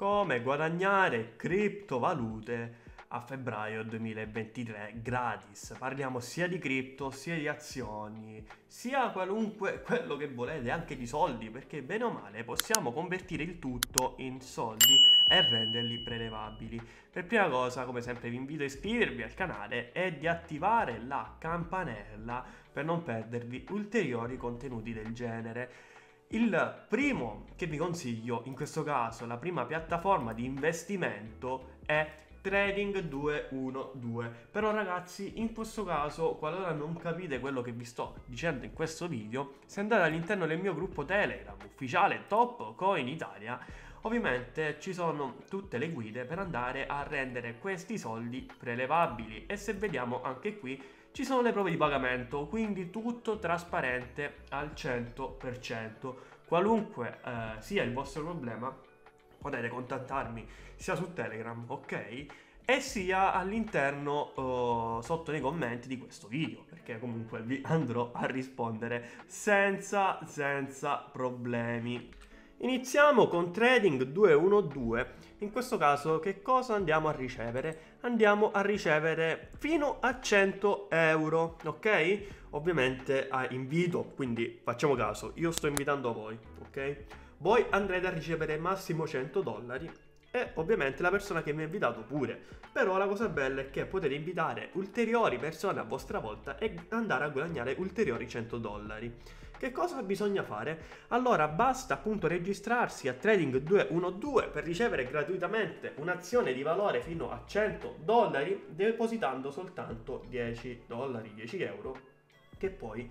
come guadagnare criptovalute a febbraio 2023 gratis. Parliamo sia di cripto, sia di azioni, sia qualunque quello che volete, anche di soldi, perché bene o male possiamo convertire il tutto in soldi e renderli prelevabili. Per prima cosa, come sempre, vi invito a iscrivervi al canale e di attivare la campanella per non perdervi ulteriori contenuti del genere. Il primo che vi consiglio, in questo caso la prima piattaforma di investimento è Trading 212 però ragazzi in questo caso qualora non capite quello che vi sto dicendo in questo video se andate all'interno del mio gruppo Telegram ufficiale Top Coin Italia ovviamente ci sono tutte le guide per andare a rendere questi soldi prelevabili e se vediamo anche qui ci sono le prove di pagamento, quindi tutto trasparente al 100%. Qualunque eh, sia il vostro problema, potete contattarmi sia su Telegram, ok? E sia all'interno eh, sotto nei commenti di questo video, perché comunque vi andrò a rispondere senza, senza problemi. Iniziamo con trading 212, in questo caso che cosa andiamo a ricevere? Andiamo a ricevere fino a 100 euro, ok? Ovviamente a invito, quindi facciamo caso, io sto invitando voi, ok? Voi andrete a ricevere massimo 100 dollari e ovviamente la persona che mi ha invitato pure. Però la cosa bella è che potete invitare ulteriori persone a vostra volta e andare a guadagnare ulteriori 100 dollari. Che cosa bisogna fare? Allora basta appunto registrarsi a Trading 212 per ricevere gratuitamente un'azione di valore fino a 100 dollari depositando soltanto 10 dollari, 10 euro che poi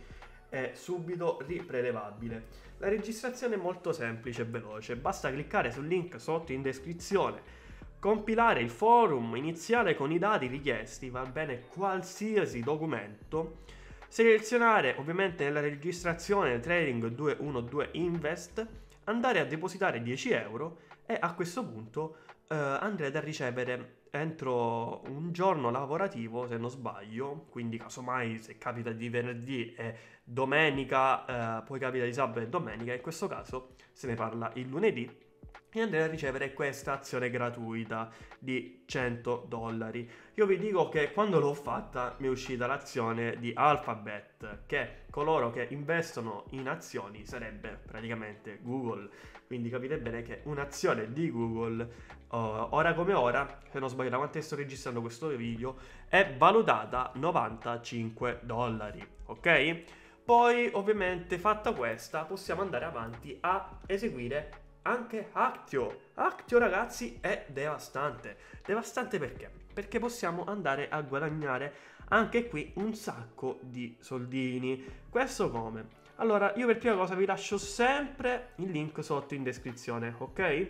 è subito riprelevabile. La registrazione è molto semplice e veloce, basta cliccare sul link sotto in descrizione compilare il forum iniziale con i dati richiesti, va bene qualsiasi documento, selezionare ovviamente nella registrazione Trading 212 Invest, andare a depositare 10 euro e a questo punto eh, andrete a ricevere entro un giorno lavorativo, se non sbaglio, quindi casomai se capita di venerdì e domenica, eh, poi capita di sabato e domenica, in questo caso se ne parla il lunedì e andrete a ricevere questa azione gratuita di 100 dollari. Io vi dico che quando l'ho fatta mi è uscita l'azione di Alphabet, che coloro che investono in azioni sarebbe praticamente Google. Quindi capite bene che un'azione di Google, uh, ora come ora, se non sbaglio da quanto sto registrando questo video, è valutata 95 dollari, ok? Poi ovviamente fatta questa possiamo andare avanti a eseguire anche Actio. Actio ragazzi è devastante. Devastante perché? Perché possiamo andare a guadagnare anche qui un sacco di soldini. Questo come? Allora, io per prima cosa vi lascio sempre il link sotto in descrizione, ok?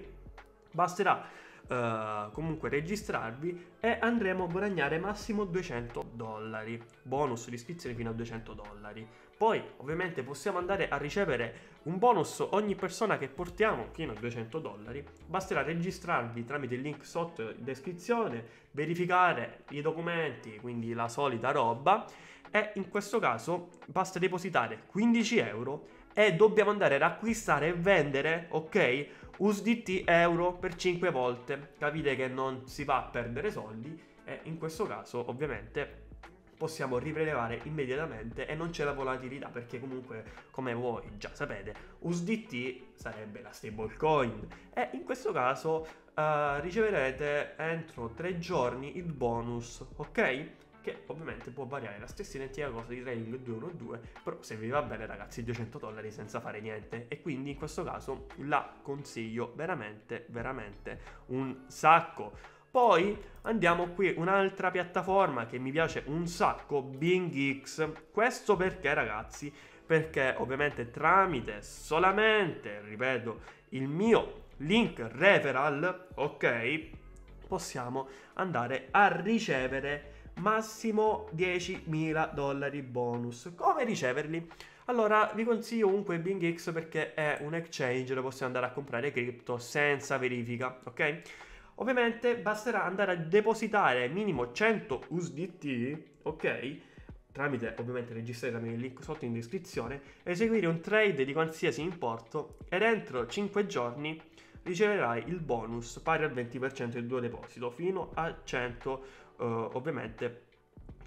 Basterà uh, comunque registrarvi e andremo a guadagnare massimo 200 dollari. Bonus di iscrizione fino a 200 dollari. Poi ovviamente possiamo andare a ricevere un bonus ogni persona che portiamo fino a 200 dollari. Basterà registrarvi tramite il link sotto in descrizione, verificare i documenti, quindi la solita roba e in questo caso basta depositare 15 euro e dobbiamo andare ad acquistare e vendere, ok? USDT euro per 5 volte. Capite che non si va a perdere soldi e in questo caso ovviamente possiamo riprelevare immediatamente e non c'è la volatilità perché comunque come voi già sapete USDT sarebbe la stablecoin e in questo caso uh, riceverete entro tre giorni il bonus ok? che ovviamente può variare la stessa identica cosa di trading 212 però se vi va bene ragazzi 200 dollari senza fare niente e quindi in questo caso la consiglio veramente veramente un sacco poi andiamo qui, un'altra piattaforma che mi piace un sacco, Bing X. Questo perché ragazzi? Perché ovviamente tramite solamente, ripeto, il mio link referral, ok, possiamo andare a ricevere massimo 10.000 dollari bonus. Come riceverli? Allora vi consiglio comunque BingX perché è un exchange dove possiamo andare a comprare cripto senza verifica, ok? Ovviamente basterà andare a depositare minimo 100 USDT, ok? Tramite, ovviamente registrare il link sotto in descrizione, eseguire un trade di qualsiasi importo ed entro 5 giorni riceverai il bonus pari al 20% del tuo deposito fino a 100 uh, eh, ovviamente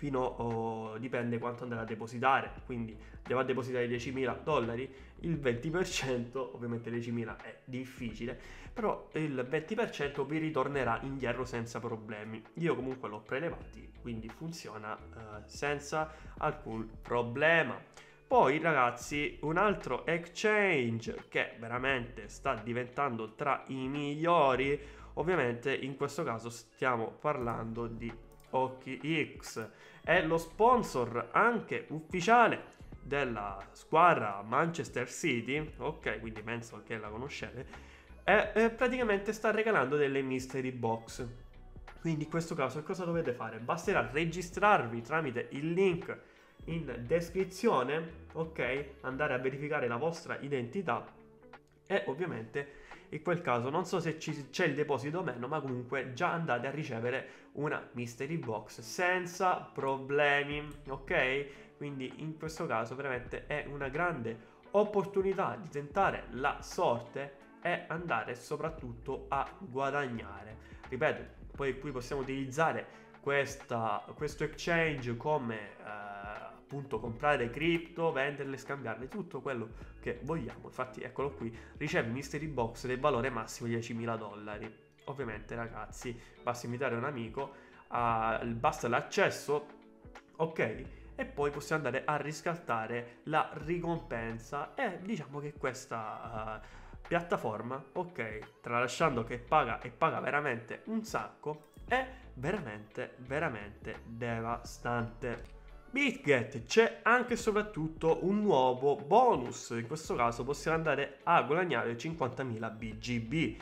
fino oh, dipende quanto andrà a depositare, quindi se a depositare 10.000 dollari, il 20%, ovviamente 10.000 è difficile, però il 20% vi ritornerà indietro senza problemi. Io comunque l'ho prelevati, quindi funziona eh, senza alcun problema. Poi ragazzi, un altro exchange che veramente sta diventando tra i migliori, ovviamente in questo caso stiamo parlando di Occhi X. È lo sponsor anche ufficiale della squadra Manchester City, ok, quindi penso che la conoscete, e, e eh, praticamente sta regalando delle mystery box. Quindi in questo caso cosa dovete fare? Basterà registrarvi tramite il link in descrizione, ok? Andare a verificare la vostra identità e ovviamente in quel caso non so se c'è il deposito o meno, ma comunque già andate a ricevere una mystery box senza problemi, ok? Quindi in questo caso veramente è una grande opportunità di tentare la sorte e andare soprattutto a guadagnare. Ripeto, poi qui possiamo utilizzare questa, questo exchange come... Eh, appunto comprare cripto, venderle, scambiarle, tutto quello che vogliamo. Infatti eccolo qui, riceve mystery box del valore massimo di 10.000 dollari. Ovviamente ragazzi, basta invitare un amico, uh, basta l'accesso, ok? E poi possiamo andare a riscattare la ricompensa e diciamo che questa... Uh, piattaforma, ok, tralasciando che paga e paga veramente un sacco, è veramente, veramente devastante. BitGet c'è anche e soprattutto un nuovo bonus, in questo caso possiamo andare a guadagnare 50.000 BGB.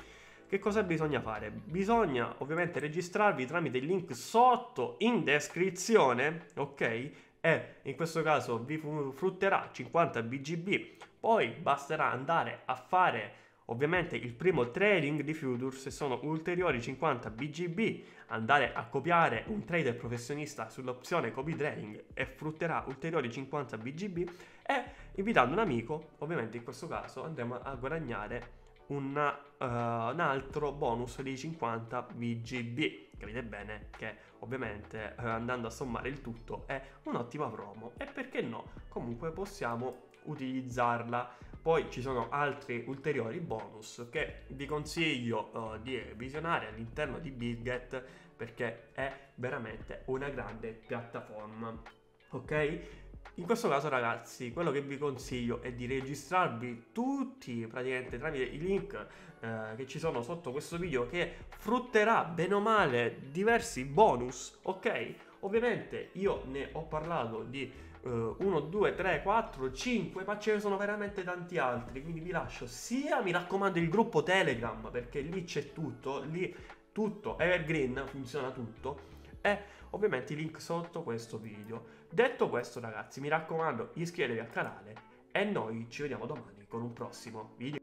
Che cosa bisogna fare? Bisogna ovviamente registrarvi tramite il link sotto in descrizione, ok? E in questo caso vi frutterà 50 BGB, poi basterà andare a fare Ovviamente il primo trading di futures sono ulteriori 50 BGB, andare a copiare un trader professionista sull'opzione copy trading e frutterà ulteriori 50 BGB e invitando un amico, ovviamente in questo caso andremo a guadagnare una, uh, eh, un altro bonus di 50 BGB. Capite bene che ovviamente uh, andando a sommare il tutto è un'ottima promo e perché no, comunque possiamo utilizzarla poi ci sono altri ulteriori bonus che vi consiglio uh, di visionare all'interno di Bitget perché è veramente una grande piattaforma. Ok? In questo caso ragazzi, quello che vi consiglio è di registrarvi tutti praticamente tramite i link eh, che ci sono sotto questo video che frutterà bene o male diversi bonus, ok? Ovviamente io ne ho parlato di 1, 2, 3, 4, 5, ma ce ne sono veramente tanti altri, quindi vi lascio sia, mi raccomando, il gruppo Telegram, perché lì c'è tutto, lì tutto, Evergreen funziona tutto, e ovviamente i link sotto questo video. Detto questo ragazzi, mi raccomando, iscrivetevi al canale e noi ci vediamo domani con un prossimo video.